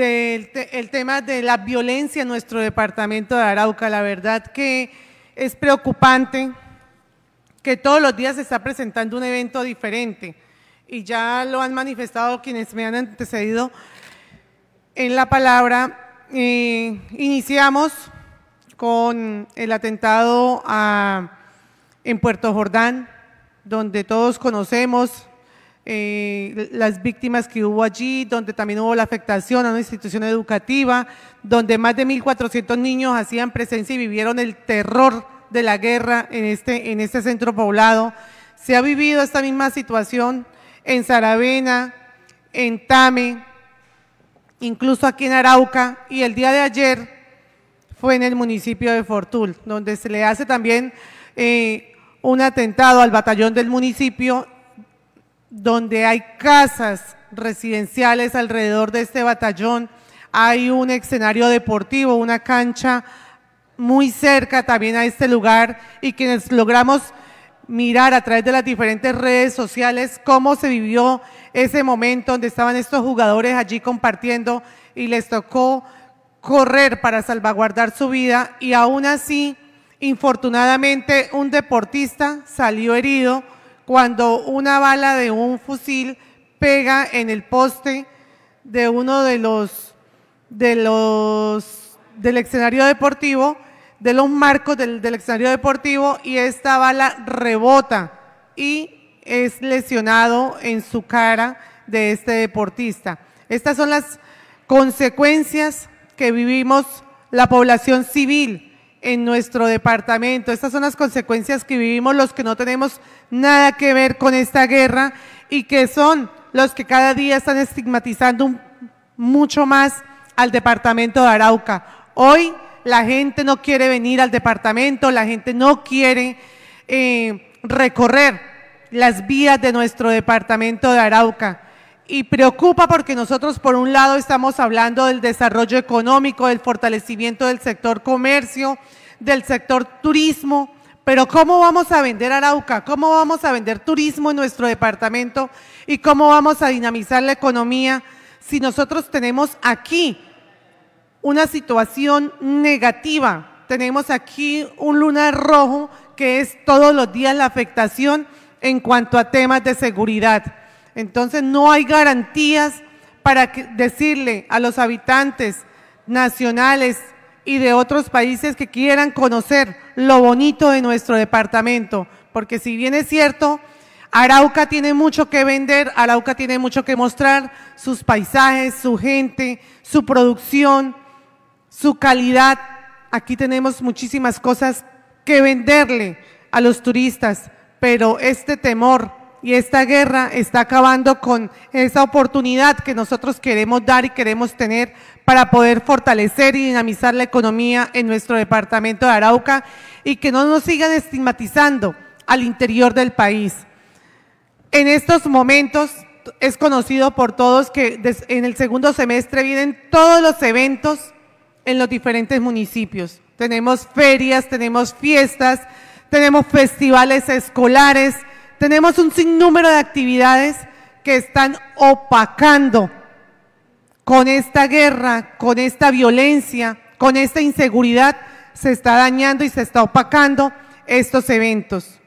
el tema de la violencia en nuestro departamento de Arauca. La verdad que es preocupante que todos los días se está presentando un evento diferente y ya lo han manifestado quienes me han antecedido en la palabra. Eh, iniciamos con el atentado en Puerto Jordán, donde todos conocemos eh, las víctimas que hubo allí, donde también hubo la afectación a una institución educativa, donde más de 1.400 niños hacían presencia y vivieron el terror de la guerra en este, en este centro poblado. Se ha vivido esta misma situación en Saravena, en Tame, incluso aquí en Arauca, y el día de ayer fue en el municipio de Fortul, donde se le hace también eh, un atentado al batallón del municipio donde hay casas residenciales alrededor de este batallón, hay un escenario deportivo, una cancha muy cerca también a este lugar y quienes logramos mirar a través de las diferentes redes sociales cómo se vivió ese momento donde estaban estos jugadores allí compartiendo y les tocó correr para salvaguardar su vida y aún así, infortunadamente, un deportista salió herido cuando una bala de un fusil pega en el poste de uno de los, de los del escenario deportivo, de los marcos del, del escenario deportivo y esta bala rebota y es lesionado en su cara de este deportista. Estas son las consecuencias que vivimos la población civil en nuestro departamento. Estas son las consecuencias que vivimos los que no tenemos nada que ver con esta guerra y que son los que cada día están estigmatizando mucho más al departamento de Arauca. Hoy la gente no quiere venir al departamento, la gente no quiere eh, recorrer las vías de nuestro departamento de Arauca y preocupa porque nosotros por un lado estamos hablando del desarrollo económico, del fortalecimiento del sector comercio, del sector turismo, pero ¿cómo vamos a vender Arauca? ¿Cómo vamos a vender turismo en nuestro departamento? ¿Y cómo vamos a dinamizar la economía si nosotros tenemos aquí una situación negativa? Tenemos aquí un lunar rojo que es todos los días la afectación en cuanto a temas de seguridad. Entonces no hay garantías para decirle a los habitantes nacionales y de otros países que quieran conocer lo bonito de nuestro departamento, porque si bien es cierto, Arauca tiene mucho que vender, Arauca tiene mucho que mostrar, sus paisajes, su gente, su producción, su calidad. Aquí tenemos muchísimas cosas que venderle a los turistas, pero este temor y esta guerra está acabando con esa oportunidad que nosotros queremos dar y queremos tener para poder fortalecer y dinamizar la economía en nuestro departamento de Arauca y que no nos sigan estigmatizando al interior del país. En estos momentos es conocido por todos que en el segundo semestre vienen todos los eventos en los diferentes municipios. Tenemos ferias, tenemos fiestas, tenemos festivales escolares, tenemos un sinnúmero de actividades que están opacando con esta guerra, con esta violencia, con esta inseguridad, se está dañando y se está opacando estos eventos.